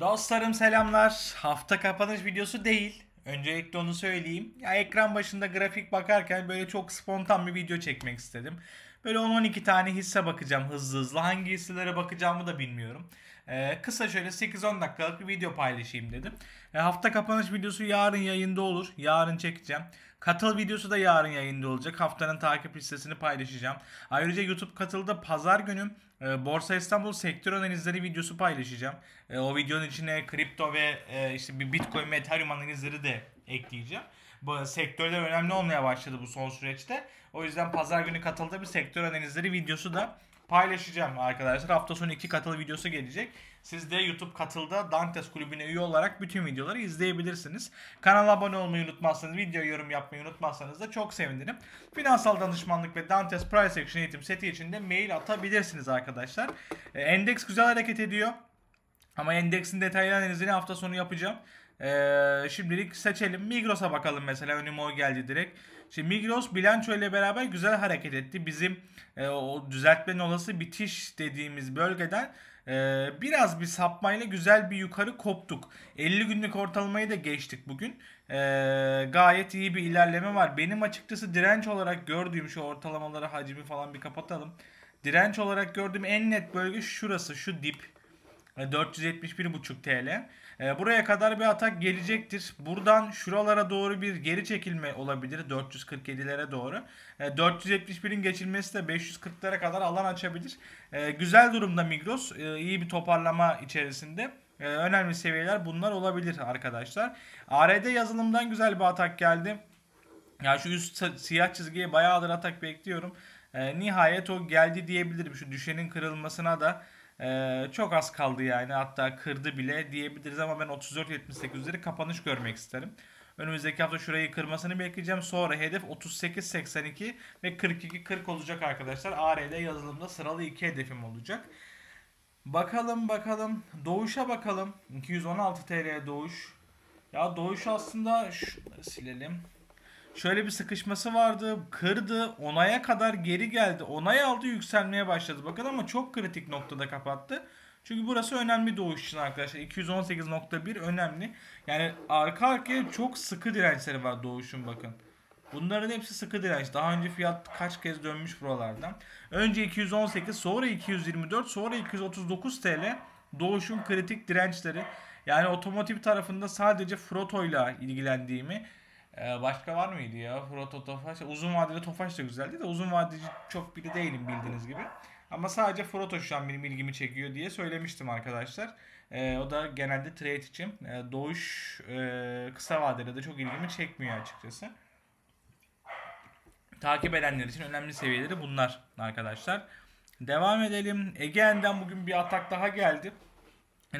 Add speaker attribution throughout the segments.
Speaker 1: Dostlarım selamlar. Hafta kapanış videosu değil. Öncelikle onu söyleyeyim. Ya ekran başında grafik bakarken böyle çok spontan bir video çekmek istedim. Böyle 10-12 tane hisse bakacağım hızlı hızlı. Hangi hisselere bakacağımı da bilmiyorum. Ee, kısa şöyle 8-10 dakikalık bir video paylaşayım dedim. E, hafta kapanış videosu yarın yayında olur. Yarın çekeceğim. Katıl videosu da yarın yayında olacak. Haftanın takip listesini paylaşacağım. Ayrıca YouTube katılda pazar günü e, Borsa İstanbul sektör analizleri videosu paylaşacağım. E, o videonun içine kripto ve e, işte bir Bitcoin ve Ethereum analizleri de ekleyeceğim sektörde önemli olmaya başladı bu son süreçte. O yüzden pazar günü katıldığım sektör analizleri videosu da paylaşacağım arkadaşlar. Hafta sonu iki katılı videosu gelecek. Siz de YouTube katılda Dantes kulübüne üye olarak bütün videoları izleyebilirsiniz. Kanala abone olmayı unutmazsanız, video yorum yapmayı unutmazsanız da çok sevinirim. Finansal danışmanlık ve Dantes Price Action eğitim seti için de mail atabilirsiniz arkadaşlar. E, endeks güzel hareket ediyor. Ama endeksin detaylı analizini hafta sonu yapacağım. Ee, şimdilik seçelim. Migros'a bakalım mesela önüme o geldi direkt. Şimdi Migros bilanço ile beraber güzel hareket etti. Bizim e, o düzeltmenin olası bitiş dediğimiz bölgeden e, biraz bir sapmayla güzel bir yukarı koptuk. 50 günlük ortalamayı da geçtik bugün. E, gayet iyi bir ilerleme var. Benim açıkçası direnç olarak gördüğüm şu ortalamaları hacmi falan bir kapatalım. Direnç olarak gördüğüm en net bölge şurası şu dip. 471,5 e, TL. E, buraya kadar bir atak gelecektir. Buradan şuralara doğru bir geri çekilme olabilir 447'lere doğru. E, ee, 471'in geçilmesi de 540'lara kadar alan açabilir. E, güzel durumda Migros. E, iyi bir toparlama içerisinde. E, önemli seviyeler bunlar olabilir arkadaşlar. ARD yazılımdan güzel bir atak geldi. Ya şu üst siyah çizgiye bayağıdır atak bekliyorum. E, nihayet o geldi diyebilirim. Şu düşenin kırılmasına da ee, çok az kaldı yani hatta kırdı bile diyebiliriz ama ben üzeri kapanış görmek isterim. Önümüzdeki hafta şurayı kırmasını bekleyeceğim. Sonra hedef 38.82 ve 42.40 olacak arkadaşlar. ARD yazılımda sıralı iki hedefim olacak. Bakalım bakalım. Doğuş'a bakalım. 216 TL doğuş. Ya doğuş aslında şu, silelim şöyle bir sıkışması vardı. Kırdı. Onaya kadar geri geldi. Onay aldı yükselmeye başladı. Bakın ama çok kritik noktada kapattı. Çünkü burası önemli doğuş için arkadaşlar. 218.1 önemli. Yani arka arkaya çok sıkı dirençleri var doğuşun bakın. Bunların hepsi sıkı direnç. Daha önce fiyat kaç kez dönmüş buralardan. Önce 218 sonra 224 sonra 239 TL doğuşun kritik dirençleri. Yani otomotiv tarafında sadece Froto'yla ilgilendiğimi ee, başka var mıydı ya? Froto Tofaş. Uzun vadeli Tofaş da güzeldi de uzun vadeci çok biri değilim bildiğiniz gibi. Ama sadece Froto şu an benim ilgimi çekiyor diye söylemiştim arkadaşlar. Ee, o da genelde trade için. Ee, doğuş e, kısa vadede de çok ilgimi çekmiyor açıkçası. Takip edenler için önemli seviyeleri bunlar arkadaşlar. Devam edelim. Ege'den bugün bir atak daha geldi.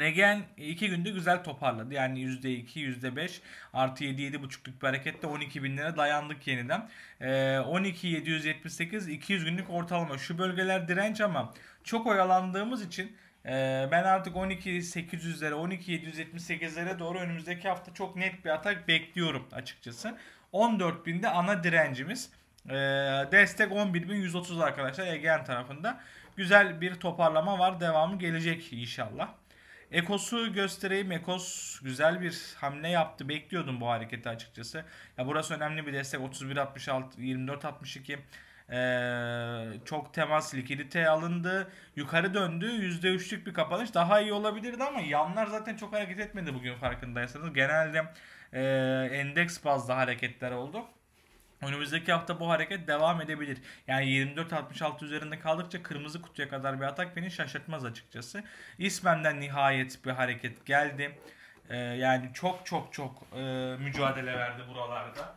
Speaker 1: Regen iki günde güzel toparladı. Yani %2, %5 artı 7, 7,5'lük bir harekette 12 bin lira dayandık yeniden. E, 12, 778, 200 günlük ortalama. Şu bölgeler direnç ama çok oyalandığımız için e, ben artık 12 800'lere, 12 778'lere doğru önümüzdeki hafta çok net bir atak bekliyorum açıkçası. 14 binde ana direncimiz. E, destek 11.130 arkadaşlar Egean tarafında. Güzel bir toparlama var. Devamı gelecek inşallah. Ekos'u göstereyim. Ekos güzel bir hamle yaptı. Bekliyordum bu hareketi açıkçası. Ya burası önemli bir destek. 31 31.66, 24.62. Ee, çok temas likidite alındı. Yukarı döndü. %3'lük bir kapanış. Daha iyi olabilirdi ama yanlar zaten çok hareket etmedi bugün farkındaysanız. Genelde e, endeks bazlı hareketler oldu. Önümüzdeki hafta bu hareket devam edebilir. Yani 24-66 üzerinde kaldıkça kırmızı kutuya kadar bir atak beni şaşırtmaz açıkçası. İsmen'den nihayet bir hareket geldi. Ee, yani çok çok çok e, mücadele verdi buralarda.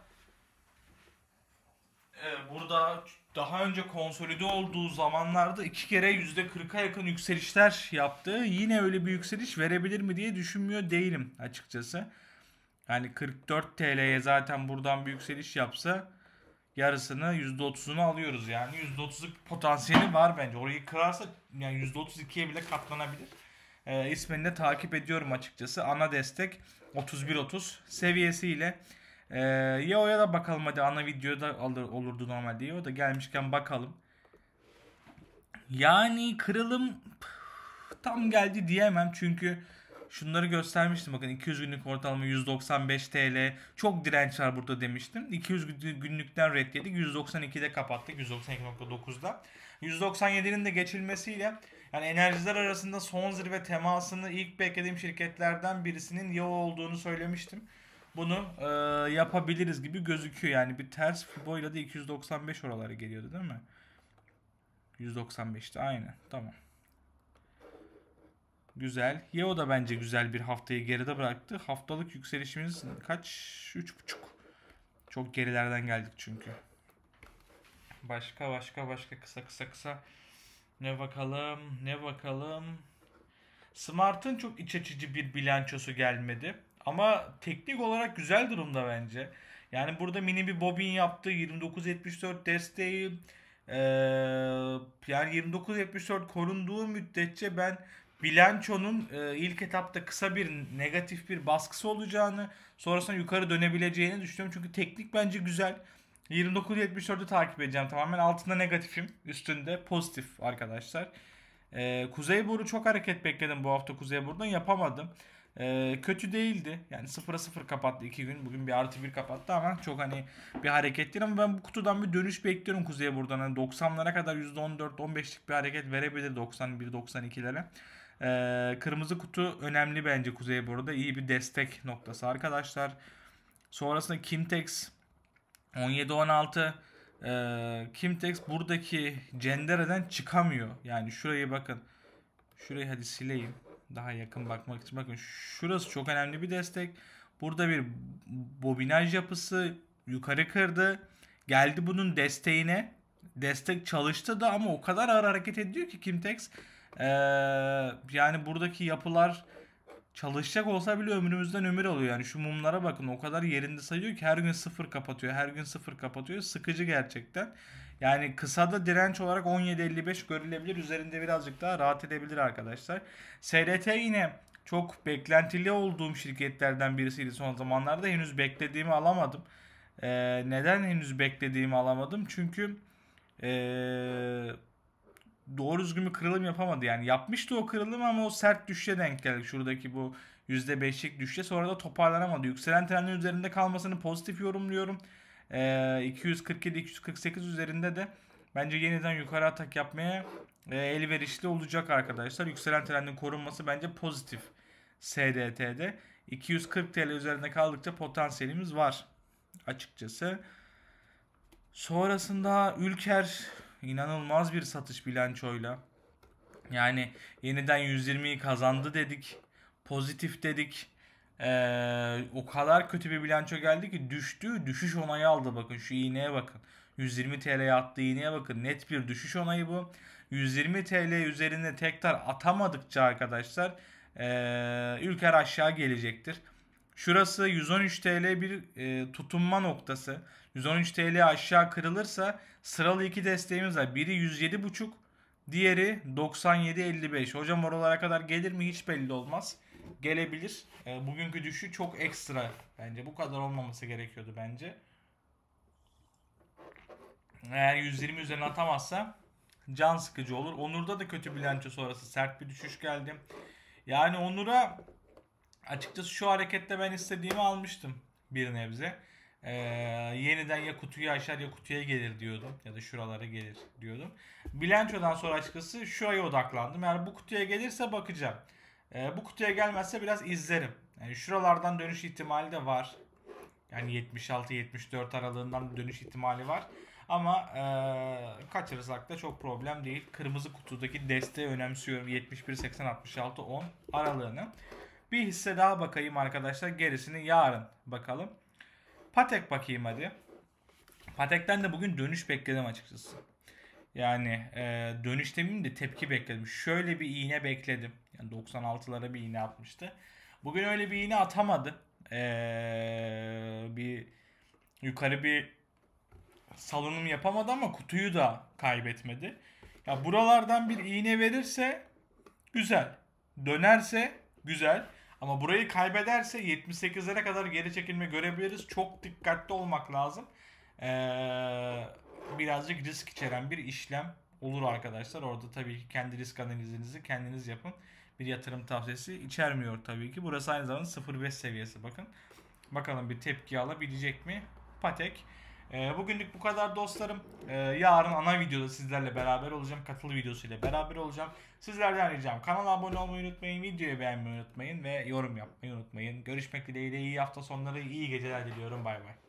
Speaker 1: Ee, burada daha önce konsolide olduğu zamanlarda iki kere %40'a yakın yükselişler yaptı. Yine öyle bir yükseliş verebilir mi diye düşünmüyor değilim açıkçası. Yani 44 TL'ye zaten buradan bir yükseliş yapsa yarısını %30'unu alıyoruz yani. %30'luk potansiyeli var bence. Orayı kırarsa yani %32'ye bile katlanabilir. E, ismini de takip ediyorum açıkçası. Ana destek 31-30 seviyesiyle. E, ee, Yeo'ya da bakalım hadi ana videoda alır, olurdu normalde Yeo da gelmişken bakalım. Yani kırılım tam geldi diyemem çünkü Şunları göstermiştim bakın 200 günlük ortalama 195 TL. Çok direnç var burada demiştim. 200 günlükten red yedik. 192'de kapattık. 192.9'da. 197'nin de geçilmesiyle yani enerjiler arasında son zirve temasını ilk beklediğim şirketlerden birisinin yağ olduğunu söylemiştim. Bunu e, yapabiliriz gibi gözüküyor. Yani bir ters fiboyla da 295 oraları geliyordu değil mi? 195'ti aynı. Tamam. Güzel. Yeo da bence güzel bir haftayı geride bıraktı. Haftalık yükselişimiz kaç? 3.5. Çok gerilerden geldik çünkü. Başka başka başka kısa kısa kısa. Ne bakalım ne bakalım. Smart'ın çok iç açıcı bir bilançosu gelmedi. Ama teknik olarak güzel durumda bence. Yani burada mini bir bobin yaptı. 29.74 desteği. Ee, yani 29.74 korunduğu müddetçe ben bilançonun e, ilk etapta kısa bir negatif bir baskısı olacağını sonrasında yukarı dönebileceğini düşünüyorum. Çünkü teknik bence güzel. 29.74'ü takip edeceğim tamamen. Altında negatifim. Üstünde pozitif arkadaşlar. E, Kuzey Boru çok hareket bekledim bu hafta Kuzey Boru'dan yapamadım. E, kötü değildi. Yani 0'a 0 kapattı 2 gün. Bugün bir artı 1 kapattı ama çok hani bir hareket değil ama ben bu kutudan bir dönüş bekliyorum Kuzey Boru'dan. Hani 90'lara kadar %14-15'lik bir hareket verebilir 91-92'lere. Ee, kırmızı kutu önemli bence Kuzey burada iyi bir destek noktası arkadaşlar. Sonrasında Kimtex 17-16 ee, Kimtex buradaki Cendere'den çıkamıyor. Yani şurayı bakın. Şurayı hadi sileyim. Daha yakın bakmak için. Bakın şurası çok önemli bir destek. Burada bir bobinaj yapısı yukarı kırdı. Geldi bunun desteğine. Destek çalıştı da ama o kadar ağır hareket ediyor ki Kimtex. Ee, yani buradaki yapılar çalışacak olsa bile ömrümüzden ömür alıyor. Yani şu mumlara bakın o kadar yerinde sayıyor ki her gün sıfır kapatıyor. Her gün sıfır kapatıyor. Sıkıcı gerçekten. Yani kısada direnç olarak 17.55 görülebilir. Üzerinde birazcık daha rahat edebilir arkadaşlar. SRT yine çok beklentili olduğum şirketlerden birisiydi son zamanlarda. Henüz beklediğimi alamadım. Ee, neden henüz beklediğimi alamadım? Çünkü ee, doğru düzgün bir kırılım yapamadı. Yani yapmıştı o kırılım ama o sert düşüşe denk geldi. Şuradaki bu %5'lik düşüşe sonra da toparlanamadı. Yükselen trendin üzerinde kalmasını pozitif yorumluyorum. E, ee, 247-248 üzerinde de bence yeniden yukarı atak yapmaya e, elverişli olacak arkadaşlar. Yükselen trendin korunması bence pozitif SDT'de. 240 TL üzerinde kaldıkça potansiyelimiz var açıkçası. Sonrasında Ülker inanılmaz bir satış bilançoyla. Yani yeniden 120'yi kazandı dedik. Pozitif dedik. Ee, o kadar kötü bir bilanço geldi ki düştü. Düşüş onayı aldı bakın şu iğneye bakın. 120 TL'ye attı iğneye bakın. Net bir düşüş onayı bu. 120 TL üzerine tekrar atamadıkça arkadaşlar ee, Ülker aşağı gelecektir. Şurası 113 TL bir e, tutunma noktası. 113 TL aşağı kırılırsa sıralı iki desteğimiz var. Biri 107,5 diğeri 97,55. Hocam oralara kadar gelir mi hiç belli olmaz. Gelebilir. E, bugünkü düşü çok ekstra bence. Bu kadar olmaması gerekiyordu bence. Eğer 120 üzerine atamazsa can sıkıcı olur. Onur'da da kötü bilanço sonrası sert bir düşüş geldi. Yani Onur'a Açıkçası şu harekette ben istediğimi almıştım bir nebze. Ee, yeniden ya kutuyu aşar ya kutuya gelir diyordum. Ya da şuralara gelir diyordum. Bilançodan sonra açıkçası şu şuraya odaklandım. Eğer bu kutuya gelirse bakacağım. Ee, bu kutuya gelmezse biraz izlerim. Yani şuralardan dönüş ihtimali de var. Yani 76-74 aralığından dönüş ihtimali var. Ama e, kaçırırsak da çok problem değil. Kırmızı kutudaki desteği önemsiyorum. 71 86 66 10 aralığını. Bir hisse daha bakayım arkadaşlar. Gerisini yarın bakalım. Patek bakayım hadi. Patek'ten de bugün dönüş bekledim açıkçası. Yani e, dönüş demeyeyim de tepki bekledim. Şöyle bir iğne bekledim. Yani 96'lara bir iğne atmıştı. Bugün öyle bir iğne atamadı. E, bir yukarı bir salınım yapamadı ama kutuyu da kaybetmedi. Ya buralardan bir iğne verirse güzel. Dönerse güzel. Ama burayı kaybederse 78'lere kadar geri çekilme görebiliriz. Çok dikkatli olmak lazım. Ee, birazcık risk içeren bir işlem olur arkadaşlar. Orada tabii ki kendi risk analizinizi kendiniz yapın. Bir yatırım tavsiyesi içermiyor tabii ki. Burası aynı zamanda 0.5 seviyesi bakın. Bakalım bir tepki alabilecek mi? Patek e, bugünlük bu kadar dostlarım. E, yarın ana videoda sizlerle beraber olacağım. Katılı videosuyla beraber olacağım. Sizlerden ricam kanala abone olmayı unutmayın. Videoyu beğenmeyi unutmayın. Ve yorum yapmayı unutmayın. Görüşmek dileğiyle iyi hafta sonları iyi geceler diliyorum. Bay bay.